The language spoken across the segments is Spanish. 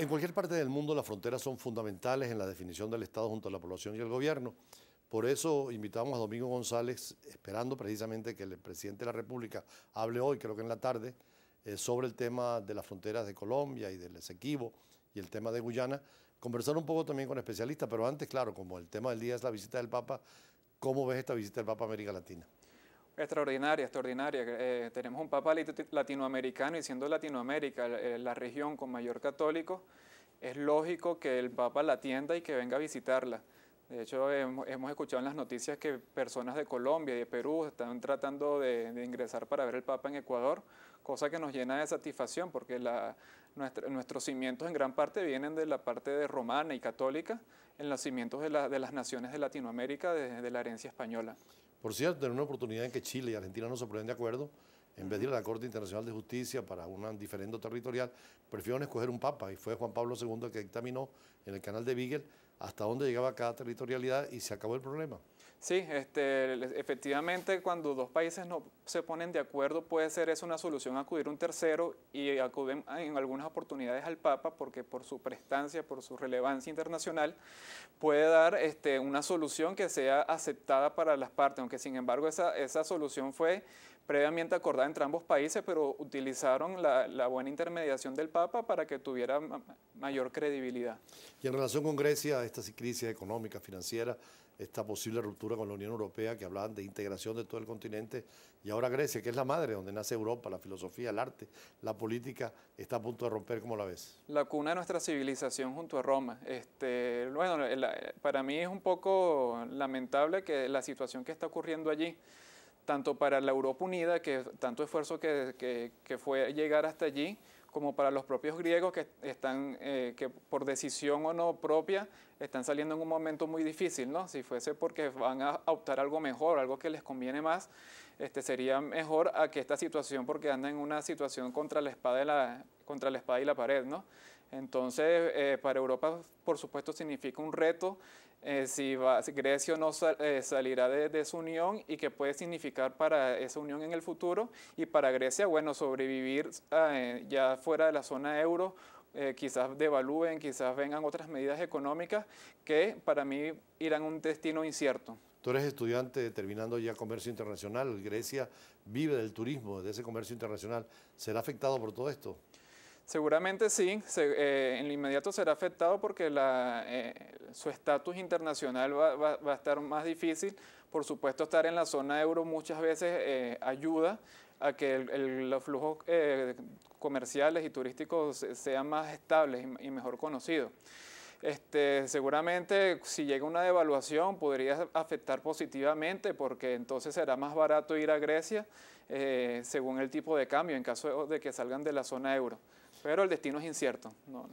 En cualquier parte del mundo las fronteras son fundamentales en la definición del Estado junto a la población y el gobierno. Por eso invitamos a Domingo González, esperando precisamente que el presidente de la República hable hoy, creo que en la tarde, eh, sobre el tema de las fronteras de Colombia y del Esequibo y el tema de Guyana. Conversar un poco también con especialistas, pero antes, claro, como el tema del día es la visita del Papa, ¿cómo ves esta visita del Papa a América Latina? extraordinaria, extraordinaria. Eh, tenemos un papa latinoamericano y siendo Latinoamérica eh, la región con mayor católico, es lógico que el papa la atienda y que venga a visitarla. De hecho, hemos, escuchado en las noticias que personas de Colombia y de Perú están tratando de, ingresar para ver el Papa en Ecuador, cosa que nos llena de satisfacción porque nuestros cimientos en gran parte vienen de la parte de romana y católica, en los cimientos de, las naciones de Latinoamérica, desde de la herencia española. Por cierto, en una oportunidad en que Chile y Argentina no se ponen de acuerdo, en vez de ir a la Corte Internacional de Justicia para un diferendo territorial, prefirieron escoger un papa y fue Juan Pablo II el que dictaminó en el canal de Beagle hasta dónde llegaba cada territorialidad y se acabó el problema. Sí, este, efectivamente cuando dos países no se ponen de acuerdo puede ser eso una solución acudir un tercero y acuden en algunas oportunidades al Papa porque por su prestancia, por su relevancia internacional, puede dar este, una solución que sea aceptada para las partes, aunque sin embargo esa, esa solución fue previamente acordada entre ambos países, pero utilizaron la, buena intermediación del Papa para que tuviera mayor credibilidad. Y en relación con Grecia, esta crisis económica, financiera, esta posible ruptura con la Unión Europea, que hablaban de integración de todo el continente, y ahora Grecia, que es la madre donde nace Europa, la filosofía, el arte, la política, está a punto de romper, como la ves? La cuna de nuestra civilización junto a Roma. Este, bueno, para mí es un poco lamentable que la situación que está ocurriendo allí tanto para la Europa Unida, que tanto esfuerzo que, fue llegar hasta allí, como para los propios griegos que están, eh, que por decisión o no propia, están saliendo en un momento muy difícil, ¿no? Si fuese porque van a optar algo mejor, algo que les conviene más, este, sería mejor a que esta situación, porque andan en una situación contra la espada, y la, contra la, espada y la pared, ¿no? Entonces, eh, para Europa, por supuesto, significa un reto eh, si, Grecia no eh, salirá de, su unión y qué puede significar para esa unión en el futuro y para Grecia, bueno, sobrevivir ah, eh, ya fuera de la zona euro, quizás devalúen, quizás vengan otras medidas económicas que para mí irán a un destino incierto. Tú eres estudiante terminando ya comercio internacional, Grecia vive del turismo, de ese comercio internacional, ¿será afectado por todo esto? Seguramente sí, eh, en lo inmediato será afectado porque eh, su estatus internacional va, a estar más difícil. Por supuesto, estar en la zona euro muchas veces eh, ayuda a que los flujos comerciales y turísticos sean más estables y, mejor conocidos. Este, seguramente si llega una devaluación podría afectar positivamente porque entonces será más barato ir a Grecia según el tipo de cambio en caso de que salgan de la zona euro. Pero el destino es incierto. No.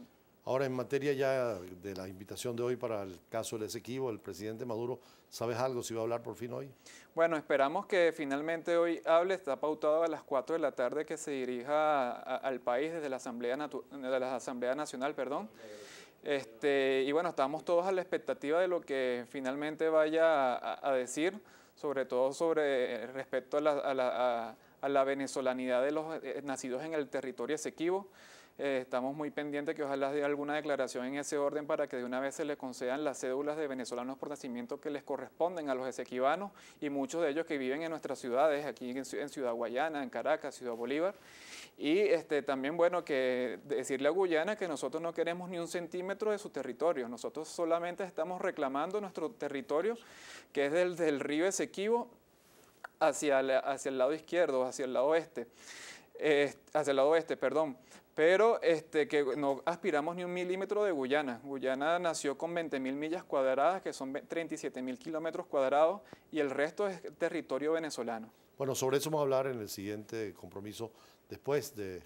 Ahora, en materia ya de la invitación de hoy para el caso del Esequibo, el presidente Maduro, ¿sabes algo si va a hablar por fin hoy? Bueno, esperamos que finalmente hoy hable. Está pautado a las 4 de la tarde que se dirija al país desde la Asamblea, de Nacional. Perdón. Este, y bueno, estamos todos a la expectativa de lo que finalmente vaya a, decir, sobre todo sobre eh, respecto a la a la venezolanidad de los eh, eh, nacidos en el territorio Esequibo. Eh, estamos muy pendientes que ojalá dé alguna declaración en ese orden para que de una vez se le concedan las cédulas de venezolanos por nacimiento que les corresponden a los esequibanos y muchos de ellos que viven en nuestras ciudades, aquí en, Ciudad Guayana, en Caracas, Ciudad Bolívar. Y este, también, bueno, que decirle a Guyana que nosotros no queremos ni un centímetro de su territorio, nosotros solamente estamos reclamando nuestro territorio que es del, del río Esequibo hacia, el lado izquierdo, hacia el lado oeste, hacia el lado oeste, perdón. Pero este, que no aspiramos ni un milímetro de Guyana. Guyana nació con 20.000 millas cuadradas, que son 37.000 kilómetros cuadrados, y el resto es territorio venezolano. Bueno, sobre eso vamos a hablar en el siguiente compromiso, después de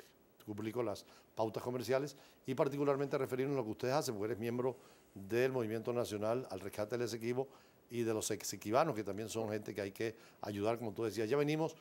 publico las pautas comerciales y particularmente referirnos a lo que ustedes hacen, porque eres miembro del movimiento nacional al rescate del Esequibo y de los esequibanos, que también son gente que hay que ayudar, como tú decías. Ya venimos.